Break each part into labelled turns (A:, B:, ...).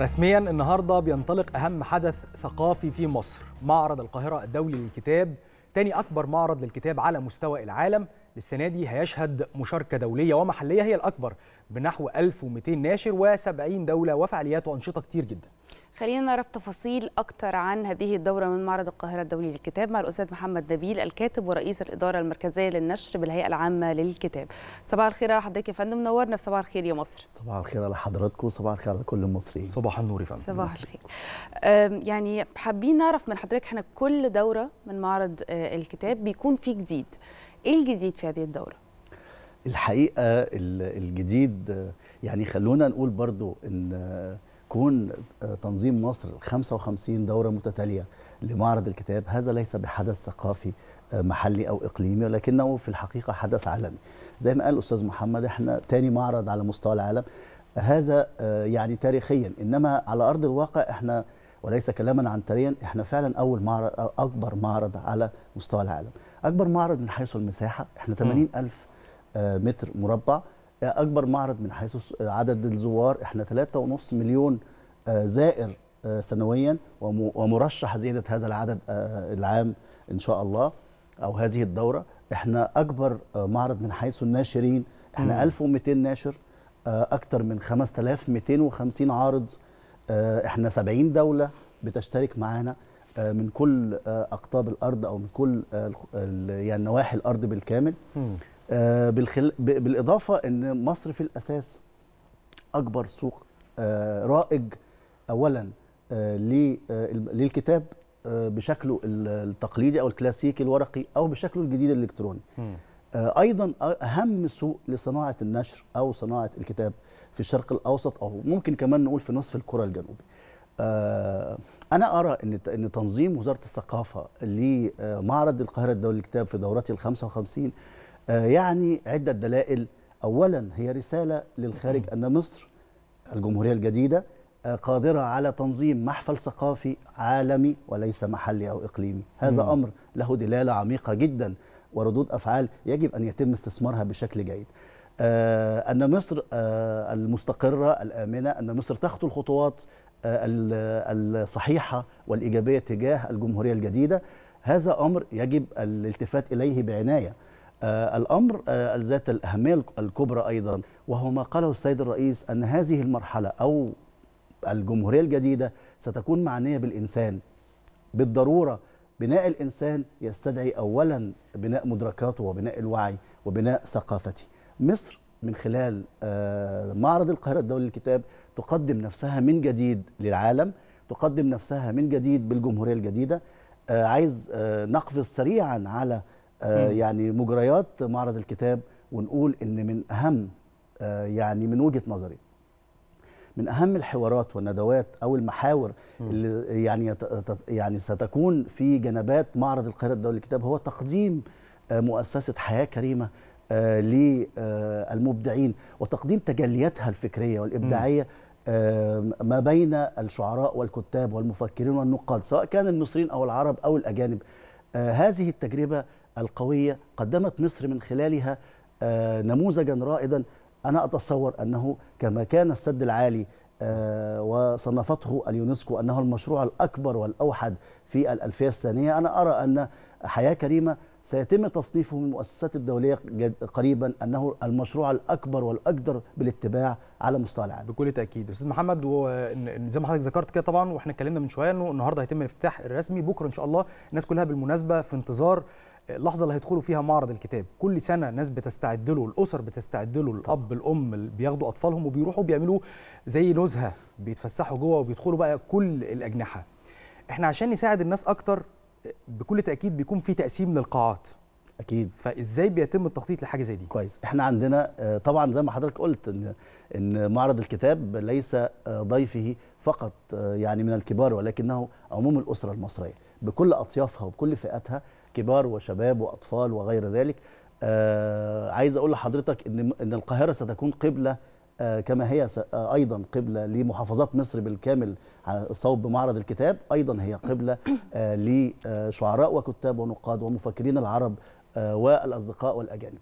A: رسميا النهارده بينطلق اهم حدث ثقافي في مصر معرض القاهره الدولي للكتاب تاني اكبر معرض للكتاب على مستوى العالم السنه دي هيشهد مشاركه دوليه ومحليه هي الاكبر بنحو 1200 ناشر و70 دوله وفعاليات وانشطه كتير جدا خلينا نعرف تفاصيل أكتر عن هذه الدورة من معرض القاهرة الدولي للكتاب مع الأستاذ محمد نبيل الكاتب ورئيس الإدارة المركزية للنشر بالهيئة العامة للكتاب. صباح الخير على حضرتك يا فندم نورنا في صباح الخير يا مصر.
B: صباح الخير على حضراتكم وصباح الخير على كل المصريين. صباح النور يا فندم. صباح
A: الخير. يعني حابين نعرف من حضرتك احنا كل دورة من معرض آه، الكتاب بيكون فيه جديد. إيه الجديد في هذه الدورة؟
B: الحقيقة الجديد آه، يعني خلونا نقول برضو إن آه، كون آه، تنظيم مصر 55 دورة متتالية لمعرض الكتاب هذا ليس بحدث ثقافي آه، محلي أو إقليمي ولكنه في الحقيقة حدث عالمي زي ما قال الأستاذ محمد احنا تاني معرض على مستوى العالم هذا آه، يعني تاريخيا إنما على أرض الواقع احنا وليس كلاما عن تاريا احنا فعلا أول معرض أو أكبر معرض على مستوى العالم أكبر معرض من حيث المساحة احنا 80 ألف متر مربع اكبر معرض من حيث عدد الزوار احنا 3.5 مليون آه، زائر آه، سنويا ومرشح زياده هذا العدد آه، العام ان شاء الله او هذه الدوره احنا اكبر معرض من حيث الناشرين احنا 1200 ناشر اكثر من 5250 عارض احنا 70 دوله بتشترك معانا من كل اقطاب الارض او من كل يعني نواحي الارض بالكامل آه، بالخل... بالاضافه ان مصر في الاساس اكبر سوق آه، رائج اولا آه، للكتاب بشكله التقليدي او الكلاسيكي الورقي او بشكله الجديد الالكتروني ايضا اهم سوق لصناعه النشر او صناعه الكتاب في الشرق الاوسط او ممكن كمان نقول في نصف الكره الجنوبي انا ارى ان ان تنظيم وزاره الثقافه لمعرض القاهره الدولي للكتاب في دورتي ال 55 آه، يعني عدة دلائل أولا هي رسالة للخارج أن مصر الجمهورية الجديدة آه، قادرة على تنظيم محفل ثقافي عالمي وليس محلي أو إقليمي هذا مم. أمر له دلالة عميقة جدا وردود أفعال يجب أن يتم استثمارها بشكل جيد آه، أن مصر المستقرة الآمنة أن مصر تخطو الخطوات الصحيحة والإيجابية تجاه الجمهورية الجديدة هذا أمر يجب الالتفات إليه بعناية آه، الأمر آه، ذات الأهمية الكبرى أيضا وهو ما قاله السيد الرئيس أن هذه المرحلة أو الجمهورية الجديدة ستكون معنية بالإنسان بالضرورة بناء الإنسان يستدعي أولا بناء مدركاته وبناء الوعي وبناء ثقافته مصر من خلال آه، معرض القاهرة الدولي للكتاب تقدم نفسها من جديد للعالم تقدم نفسها من جديد بالجمهورية الجديدة عايز نقفز سريعا على آه، يعني مجريات معرض الكتاب ونقول ان من اهم آه، يعني من وجهه نظري من اهم الحوارات والندوات او المحاور اللي يعني يعني ستكون في جنبات معرض القاهره الدولي للكتاب هو تقديم آه، مؤسسه حياه كريمه للمبدعين وتقديم تجلياتها الفكريه والابداعيه ما بين الشعراء والكتاب والمفكرين والنقاد سواء كان المصريين او العرب او الاجانب هذه التجربه القوية قدمت مصر من خلالها آه، نموذجا رائدا أنا أتصور أنه كما كان السد العالي آه، وصنفته اليونسكو أنه المشروع الأكبر والأوحد في الألفية الثانية أنا أرى أن حياة كريمة سيتم تصنيفه من المؤسسات الدولية قريبا أنه المشروع الأكبر والأجدر بالاتباع على مستوى العالم بكل تأكيد أستاذ
A: محمد وزي ما حضرتك ذكرت كده طبعا وإحنا اتكلمنا من شوية أنه النهاردة هيتم الافتتاح الرسمي بكرة إن شاء الله الناس كلها بالمناسبة في انتظار اللحظه اللي هيدخلوا فيها معرض الكتاب كل سنه ناس بتستعد له الاسر بتستعد له الاب الام بياخدوا اطفالهم وبيروحوا بيعملوا زي نزهه بيتفسحوا جوه وبيدخلوا بقى كل الاجنحه احنا عشان نساعد الناس اكتر بكل تاكيد بيكون في تقسيم للقاعات اكيد فازاي
B: بيتم التخطيط لحاجه زي دي كويس احنا عندنا آه، طبعا زي ما حضرتك قلت ان ان معرض الكتاب ليس آه، ضيفه فقط آه، يعني من الكبار ولكنه عموم الاسره المصريه بكل اطيافها وبكل فئاتها كبار وشباب واطفال وغير ذلك آه عايز اقول لحضرتك ان ان القاهره ستكون قبله آه كما هي آه ايضا قبله لمحافظات مصر بالكامل صوب معرض الكتاب ايضا هي قبله آه، لشعراء وكتاب ونقاد ومفكرين العرب آه، والاصدقاء والاجانب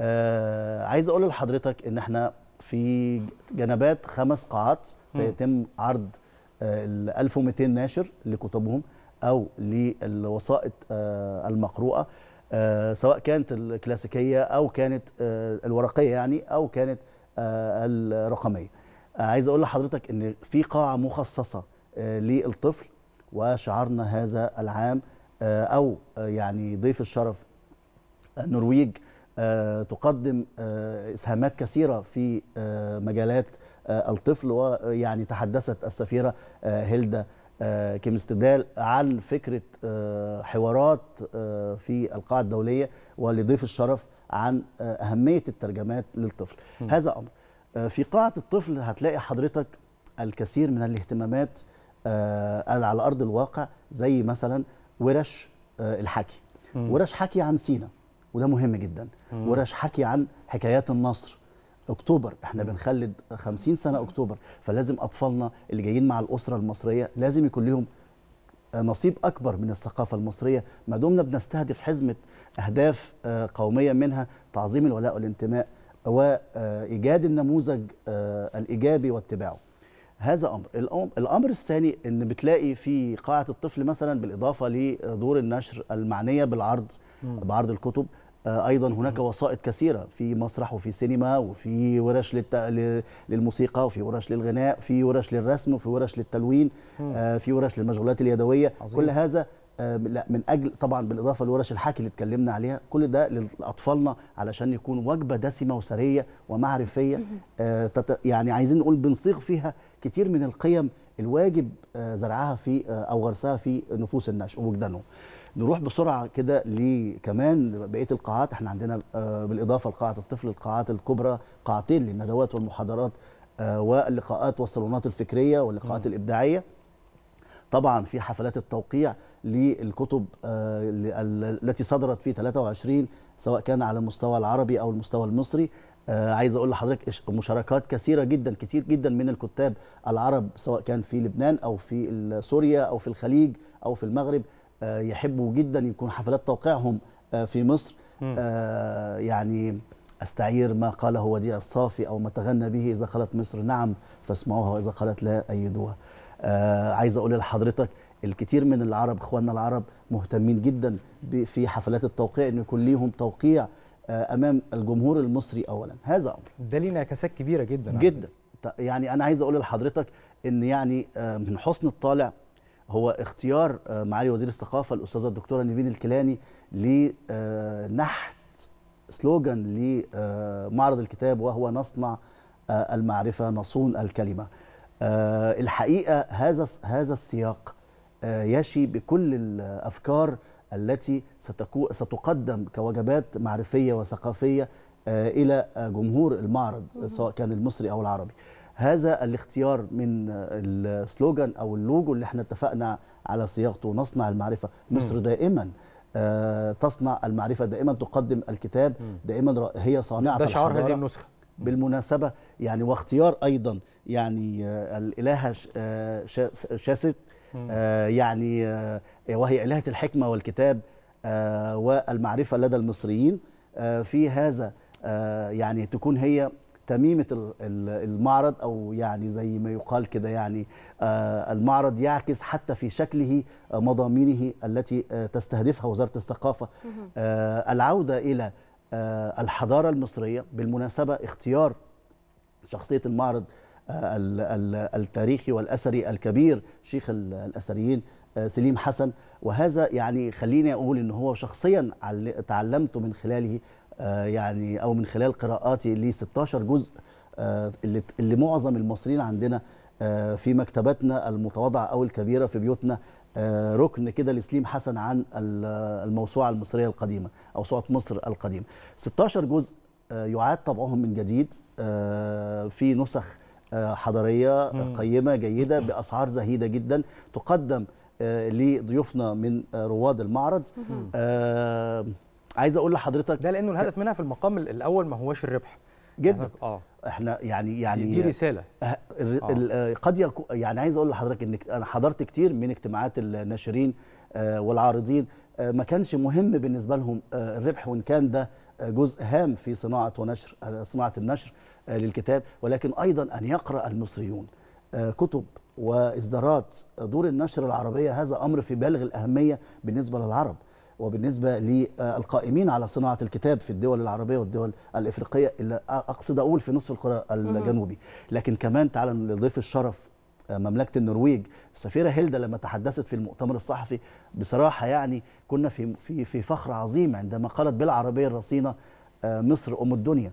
B: آه، عايز اقول لحضرتك ان احنا في جنبات خمس قاعات سيتم عرض ال 1200 ناشر لكتبهم او للوسائط آه، المقروءه آه، سواء كانت الكلاسيكيه او كانت آه، الورقيه يعني او كانت الرقميه عايز اقول لحضرتك ان في قاعه مخصصه للطفل وشعارنا هذا العام او يعني ضيف الشرف النرويج تقدم اسهامات كثيره في مجالات الطفل ويعني تحدثت السفيره هيلدا آه، كمستدال عن فكره آه، حوارات آه، في القاعه الدوليه ولضيف الشرف عن اهميه الترجمات للطفل م. هذا امر في قاعه الطفل هتلاقي حضرتك الكثير من الاهتمامات على ارض الواقع زي مثلا ورش الحكي ورش حكي عن سينا وده مهم جدا ورش حكي عن حكايات النصر اكتوبر احنا بنخلد 50 سنه اكتوبر فلازم اطفالنا اللي جايين مع الاسره المصريه لازم يكون لهم نصيب اكبر من الثقافه المصريه ما دمنا بنستهدف حزمه اهداف آه، قوميه منها تعظيم الولاء والانتماء وايجاد النموذج آه، الايجابي واتباعه هذا امر الامر الثاني ان بتلاقي في قاعه الطفل مثلا بالاضافه لدور النشر المعنيه بالعرض بعرض الكتب آه، ايضا هناك وسائط كثيره في مسرح وفي سينما وفي ورش للت... للموسيقى وفي ورش للغناء في ورش للرسم وفي ورش للتلوين آه، في ورش للمشغولات اليدويه عظيم. كل هذا آه، لا من اجل طبعا بالاضافه لورش الحكي اللي اتكلمنا عليها كل ده لاطفالنا علشان يكون وجبه دسمه وسريه ومعرفيه يعني عايزين نقول بنصيغ فيها كتير من القيم الواجب زرعها في او غرسها في نفوس الناس ووجدانهم نروح بسرعه كده لكمان بقيه القاعات احنا عندنا آه، بالاضافه لقاعه الطفل القاعات الكبرى قاعتين للندوات والمحاضرات آه، واللقاءات والصالونات الفكريه واللقاءات م. الابداعيه طبعا في حفلات التوقيع للكتب آه، التي صدرت في 23 سواء كان على المستوى العربي او المستوى المصري عايز اقول لحضرتك مشاركات كثيره جدا كثير جدا من الكتاب العرب سواء كان في لبنان او في سوريا او في الخليج او في المغرب آه، يحبوا جدا يكون حفلات توقيعهم آه، في مصر آه، يعني استعير ما قاله وديع الصافي او ما تغنى به اذا قالت مصر نعم فاسمعوها واذا قالت لا ايدوها عايز اقول لحضرتك الكثير من العرب اخواننا العرب مهتمين جدا في حفلات التوقيع ان يكون ليهم توقيع امام الجمهور المصري اولا هذا امر ده ليه انعكاسات كبيره جدا جدا يعني انا عايز اقول لحضرتك ان يعني من حسن الطالع هو اختيار آه، معالي وزير الثقافه الاستاذه الدكتوره نيفين الكيلاني لنحت آه، سلوجان لمعرض آه، الكتاب وهو نصنع المعرفه نصون الكلمه. الحقيقه هذا هذا السياق يشي بكل الافكار التي ستقدم كوجبات معرفيه وثقافيه الى جمهور المعرض سواء كان المصري او العربي. هذا الاختيار من السلوجان او اللوجو اللي احنا اتفقنا على صياغته نصنع المعرفه مصر دائما آه، تصنع المعرفه دائما تقدم الكتاب دائما هي صانعه ده شعار هذه النسخه بالمناسبه يعني واختيار ايضا يعني آه، الالهه آه، شاست يعني وهي الهه الحكمه والكتاب والمعرفه لدى المصريين في هذا يعني تكون هي تميمه المعرض او يعني زي ما يقال كده يعني آه، المعرض يعكس حتى في شكله آه، مضامينه التي آه، تستهدفها وزاره الثقافه العوده الى الحضاره المصريه بالمناسبه اختيار شخصيه المعرض التاريخي والاثري الكبير شيخ الاثريين سليم حسن وهذا يعني خليني اقول ان هو شخصيا تعلمت من خلاله آه، يعني او من خلال قراءاتي ل 16 جزء آه، اللي, اللي معظم المصريين عندنا آه، في مكتباتنا المتواضعه او الكبيره في بيوتنا ركن كده لسليم حسن عن الموسوعه المصريه القديمه او صوت مصر القديمه 16 جزء يعاد طبعهم من جديد في نسخ حضاريه قيمه جيده باسعار زهيده جدا تقدم لضيوفنا من رواد المعرض عايز اقول لحضرتك ده لانه الهدف منها في المقام الاول ما هوش الربح جدا اه احنا يعني يعني دي, دي رساله اه, آه. آه، قد يكون يعني عايز اقول لحضرتك ان انا حضرت كتير من اجتماعات الناشرين اه والعارضين آه، ما كانش مهم بالنسبه لهم الربح وان كان ده جزء هام في صناعه ونشر صناعه النشر للكتاب ولكن ايضا ان يقرا المصريون كتب واصدارات دور النشر العربيه هذا امر في بالغ الاهميه بالنسبه للعرب وبالنسبة للقائمين على صناعة الكتاب في الدول العربية والدول الإفريقية اللي أقصد أقول في نصف القرى الجنوبي لكن كمان تعالى نضيف الشرف آه، مملكة النرويج السفيرة هيلدا لما تحدثت في المؤتمر الصحفي بصراحة يعني كنا في في في فخر عظيم عندما قالت بالعربية الرصينة آه، مصر أم الدنيا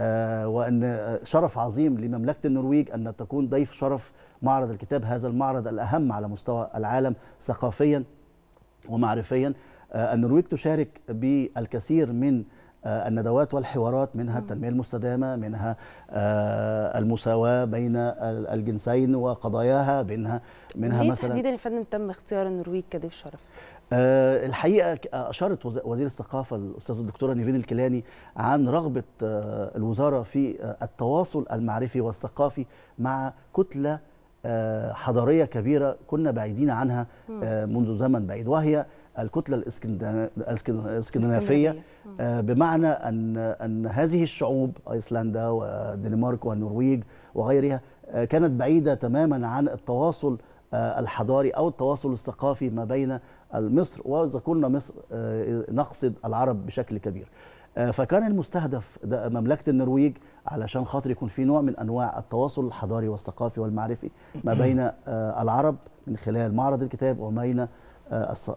B: آه، وأن شرف عظيم لمملكة النرويج أن تكون ضيف شرف معرض الكتاب هذا المعرض الأهم على مستوى العالم ثقافيا ومعرفيا آه، النرويج تشارك بالكثير من آه، الندوات والحوارات منها التنمية المستدامة منها آه، المساواة بين الجنسين وقضاياها منها منها ليه مثلا تحديدا
A: يا فندم تم اختيار النرويج كضيف
B: شرف؟ الحقيقه اشارت وزير الثقافه الاستاذ الدكتوره نيفين الكيلاني عن رغبه الوزاره في التواصل المعرفي والثقافي مع كتله حضاريه كبيره كنا بعيدين عنها منذ زمن بعيد وهي الكتله الاسكندنافيه آه، بمعنى ان ان هذه الشعوب ايسلندا والدنمارك والنرويج وغيرها آه، كانت بعيده تماما عن التواصل آه، الحضاري او التواصل الثقافي ما بين مصر واذا قلنا مصر نقصد العرب بشكل كبير فكان المستهدف ده مملكه النرويج علشان خاطر يكون في نوع من انواع التواصل الحضاري والثقافي والمعرفي ما بين العرب من خلال معرض الكتاب وما بين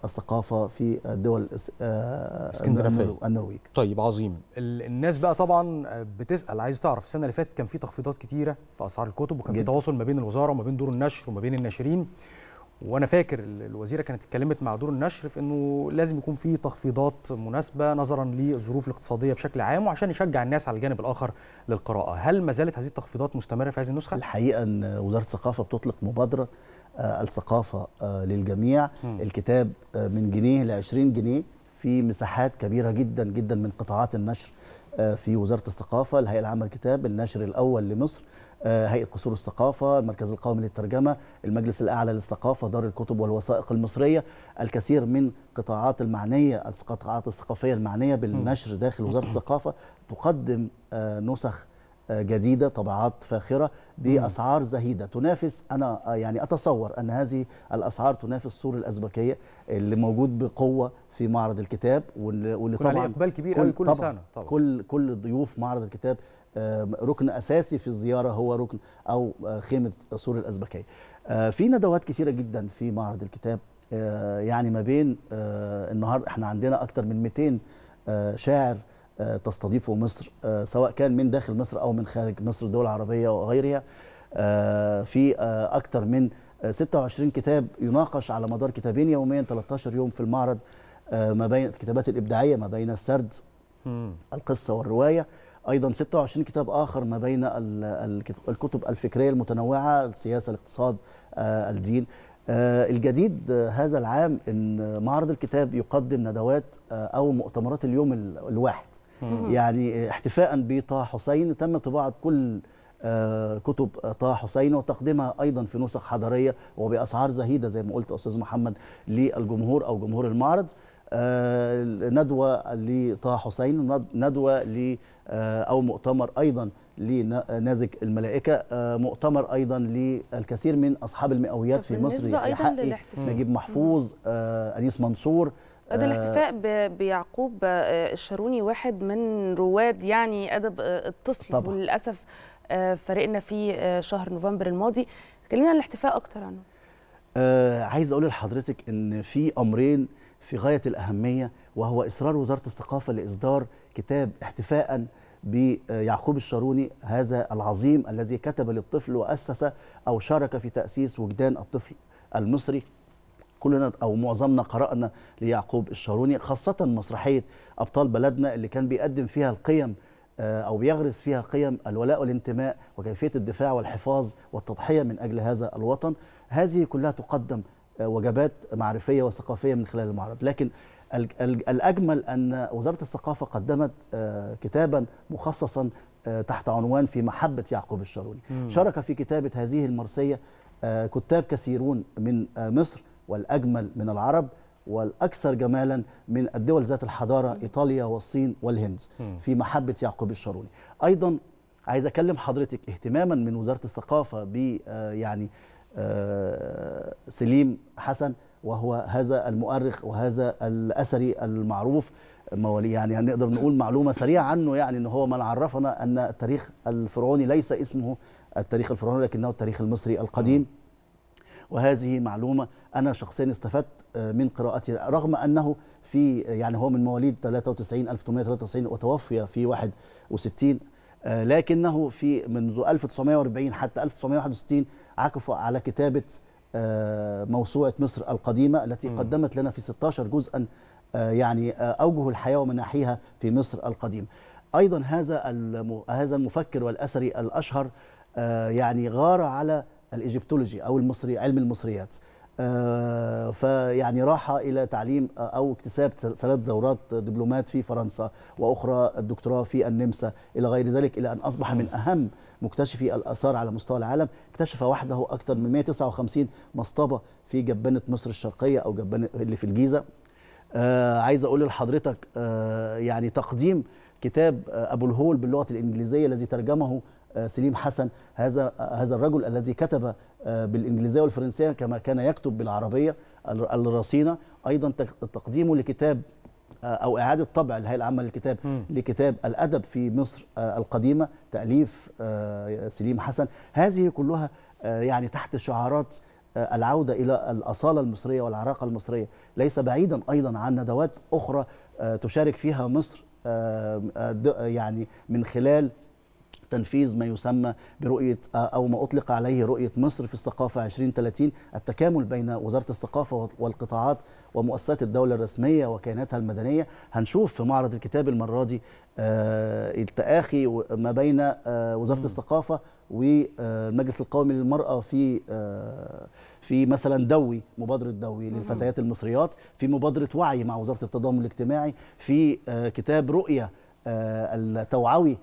B: الثقافه في الدول الاسكندنافيه آه، النرويج
A: طيب عظيم الناس بقى طبعا بتسال عايز تعرف السنه اللي فاتت كان في تخفيضات كتيره في اسعار الكتب وكان في تواصل ما بين الوزاره وما بين دور النشر وما بين الناشرين وانا فاكر الوزيره كانت اتكلمت مع دور النشر في انه لازم يكون في تخفيضات مناسبه نظرا للظروف الاقتصاديه بشكل عام وعشان يشجع الناس على الجانب الاخر للقراءه هل ما زالت هذه التخفيضات مستمره في هذه النسخه الحقيقه
B: ان وزاره الثقافه بتطلق مبادره آه، الثقافه آه، للجميع الكتاب آه، من جنيه ل 20 جنيه في مساحات كبيره جدا جدا من قطاعات النشر في وزاره الثقافه الهيئه العامه للكتاب النشر الاول لمصر هيئه قصور الثقافه المركز القومي للترجمه المجلس الاعلى للثقافه دار الكتب والوثائق المصريه الكثير من قطاعات المعنيه القطاعات الثقافيه المعنيه بالنشر داخل وزاره الثقافه تقدم نسخ جديدة طبعات فاخرة بأسعار زهيدة تنافس أنا آه، يعني أتصور أن هذه الأسعار تنافس سور الأزبكية اللي موجود بقوة في معرض الكتاب واللي طبعا إقبال كبير كل, كل طبعًا سنة طبعًا كل كل ضيوف معرض الكتاب ركن أساسي في الزيارة هو ركن أو آه، خيمة سور الأزبكية آه، في ندوات كثيرة جدا في معرض الكتاب يعني ما بين النهار احنا عندنا أكثر من 200 شاعر آه، تستضيفه مصر آه، سواء كان من داخل مصر او من خارج مصر الدول العربيه وغيرها آه، في اكثر من 26 كتاب يناقش على مدار كتابين يوميا 13 يوم في المعرض ما بين الكتابات الابداعيه ما بين السرد القصه والروايه ايضا 26 كتاب اخر ما بين الكتب الفكريه المتنوعه السياسه الاقتصاد الدين الجديد هذا العام ان معرض الكتاب يقدم ندوات او مؤتمرات اليوم الواحد يعني احتفاء بطه حسين تم طباعه كل آه، كتب طه حسين وتقديمها ايضا في نسخ حضريه وباسعار زهيده زي ما قلت استاذ محمد للجمهور او جمهور المعرض آه، ندوه لطه حسين ندوه ل آه، او مؤتمر ايضا لنازك الملائكه مؤتمر ايضا للكثير من اصحاب المئويات في مصر يحيى نجيب محفوظ انيس منصور هذا آه. الاحتفاء
A: بيعقوب آه، الشاروني واحد من رواد يعني ادب آه، الطفل طبعا. وللاسف فارقنا في شهر نوفمبر الماضي كلمنا عن الاحتفاء اكتر عنه
B: آه عايز اقول لحضرتك ان في امرين في غايه الاهميه وهو اصرار وزاره الثقافه لاصدار كتاب احتفاء بيعقوب الشاروني هذا العظيم الذي كتب للطفل واسس او شارك في تاسيس وجدان الطفل المصري كلنا او معظمنا قرانا ليعقوب الشاروني خاصه مسرحيه ابطال بلدنا اللي كان بيقدم فيها القيم آه، او بيغرس فيها قيم الولاء والانتماء وكيفيه الدفاع والحفاظ والتضحيه من اجل هذا الوطن هذه كلها تقدم آه، وجبات معرفيه وثقافيه من خلال المعرض لكن الاجمل ان وزاره الثقافه قدمت آه، كتابا مخصصا تحت عنوان في محبه يعقوب الشاروني شارك في كتابه هذه المرسيه كتاب كثيرون من مصر والأجمل من العرب والأكثر جمالا من الدول ذات الحضارة إيطاليا والصين والهند في محبة يعقوب الشاروني أيضا عايز أكلم حضرتك اهتماما من وزارة الثقافة ب آه، يعني آه، سليم حسن وهو هذا المؤرخ وهذا الأثري المعروف موالي يعني هنقدر نقول معلومه سريعه عنه يعني ان هو من عرفنا ان التاريخ الفرعوني ليس اسمه التاريخ الفرعوني لكنه التاريخ المصري القديم وهذه معلومه انا شخصيا استفدت آه، من قراءتي رغم انه في يعني هو من مواليد 93 1893 وتوفي في 61 آه، لكنه في منذ 1940 حتى 1961 عكف على كتابه آه، موسوعه مصر القديمه التي قدمت لنا في 16 جزءا يعني اوجه الحياه ومناحيها في مصر القديمه. ايضا هذا هذا المفكر والاثري الاشهر يعني غار على الايجيبتولوجي او المصري علم المصريات. آه، فيعني راح الى تعليم آه، او اكتساب ثلاث دورات دبلومات في فرنسا واخرى الدكتوراه في النمسا الى غير ذلك الى ان اصبح من اهم مكتشفي الاثار على مستوى العالم اكتشف وحده اكثر من 159 مصطبه في جبانه مصر الشرقيه او جبانه اللي في الجيزه آه عايز اقول لحضرتك آه يعني تقديم كتاب آه، ابو الهول باللغه الانجليزيه الذي ترجمه آه، سليم حسن هذا هذا الرجل الذي كتب آه، بالانجليزيه والفرنسيه كما كان يكتب بالعربيه الرصينه ايضا تقديمه لكتاب آه، او اعاده طبع الهيئه العامه للكتاب لكتاب الادب في مصر القديمه تاليف سليم حسن هذه كلها يعني تحت شعارات العودة إلى الأصالة المصرية والعراقة المصرية ليس بعيدا أيضا عن ندوات أخرى تشارك فيها مصر يعني من خلال تنفيذ ما يسمى برؤية أو ما أطلق عليه رؤية مصر في الثقافة 2030 التكامل بين وزارة الثقافة والقطاعات ومؤسسات الدولة الرسمية وكياناتها المدنية هنشوف في معرض الكتاب المرة دي آه، التآخي ما بين آه، وزارة الثقافة والمجلس آه، القومي للمرأة في في مثلا دوي مبادره دوي للفتيات المصريات في مبادره وعي مع وزاره التضامن الاجتماعي في كتاب رؤيه التوعوي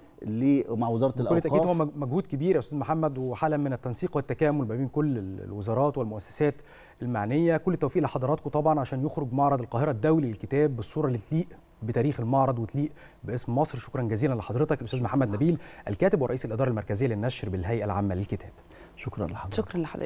B: مع وزاره الاوقاف بكل تاكيد هو
A: مجهود كبير يا استاذ محمد وحالا من التنسيق والتكامل ما بين كل الوزارات والمؤسسات المعنيه كل التوفيق لحضراتكم طبعا عشان يخرج معرض القاهره الدولي للكتاب بالصوره اللي تليق بتاريخ المعرض وتليق باسم مصر شكرا جزيلا لحضرتك الاستاذ محمد نبيل الكاتب ورئيس الاداره المركزيه للنشر بالهيئه العامه للكتاب شكرا لحضرتك شكرا لحضرتك